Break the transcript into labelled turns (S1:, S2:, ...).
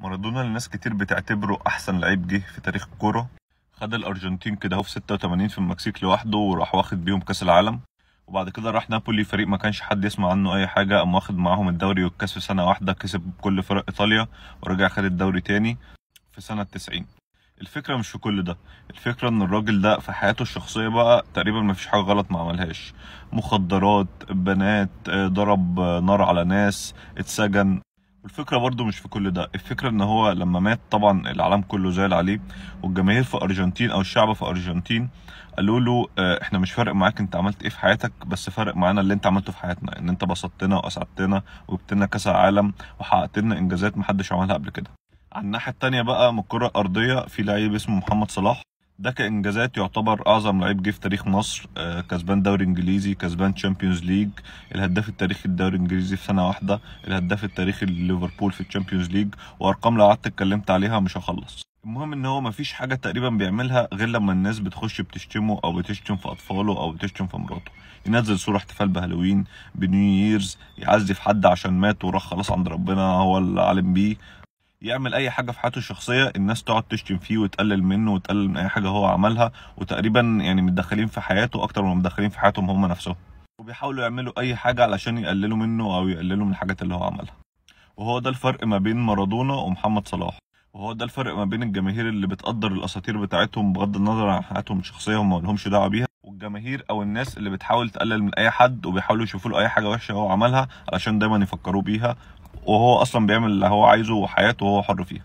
S1: مارادونا اللي ناس كتير بتعتبره احسن لعيب جه في تاريخ الكوره خد الارجنتين كده في 86 في المكسيك لوحده وراح واخد بيهم كاس العالم وبعد كده راح نابولي فريق ما كانش حد يسمع عنه اي حاجه قام واخد معاهم الدوري والكاس في سنه واحده كسب كل فرق ايطاليا ورجع خد الدوري تاني في سنه 90 الفكره مش في كل ده الفكره ان الراجل ده في حياته الشخصيه بقى تقريبا ما فيش حاجه غلط ما عملهاش مخدرات بنات آه، ضرب نار على ناس اتسجن الفكرة برضو مش في كل ده الفكرة ان هو لما مات طبعا العالم كله زعل عليه والجماهير في ارجنتين او الشعب في ارجنتين قالوا له آه، احنا مش فارق معاك انت عملت ايه في حياتك بس فارق معانا اللي انت عملته في حياتنا ان انت بسطتنا واسعدتنا وجبت كاس عالم وحققت لنا انجازات محدش عملها قبل كده على الناحية التانية بقى من الكرة الارضية في لعيب اسمه محمد صلاح ده كانجازات يعتبر اعظم لعيب جه في تاريخ مصر آه، كسبان دوري انجليزي كسبان تشامبيونز ليج الهداف التاريخي للدوري الانجليزي في سنه واحده الهداف التاريخي لليفربول في التشامبيونز ليج وارقام لو قعدت اتكلمت عليها مش هخلص المهم ان هو مفيش حاجه تقريبا بيعملها غير لما الناس بتخش بتشتمه او بتشتم في اطفاله او بتشتم في مراته ينزل صوره احتفال بهالوين بنيو ييرز يعزف حد عشان مات وراح خلاص عند ربنا هو اللي عالم بيه يعمل اي حاجه في حياته الشخصيه الناس تقعد تشتم فيه وتقلل منه وتقلل من اي حاجه هو عملها وتقريبا يعني متدخلين في حياته اكتر ما متدخلين في حياتهم هم نفسهم وبيحاولوا يعملوا اي حاجه علشان يقللوا منه او يقللوا من الحاجات اللي هو عملها وهو ده الفرق ما بين مارادونا ومحمد صلاح وهو ده الفرق ما بين الجماهير اللي بتقدر الاساطير بتاعتهم بغض النظر عن حياتهم الشخصيه وما لهمش دعوه بيها والجماهير او الناس اللي بتحاول تقلل من اي حد وبيحاولوا يشوفوا له اي حاجه وحشه هو عملها علشان دايما يفكروا بيها وهو اصلا بيعمل اللي هو عايزه وحياته وهو حر فيها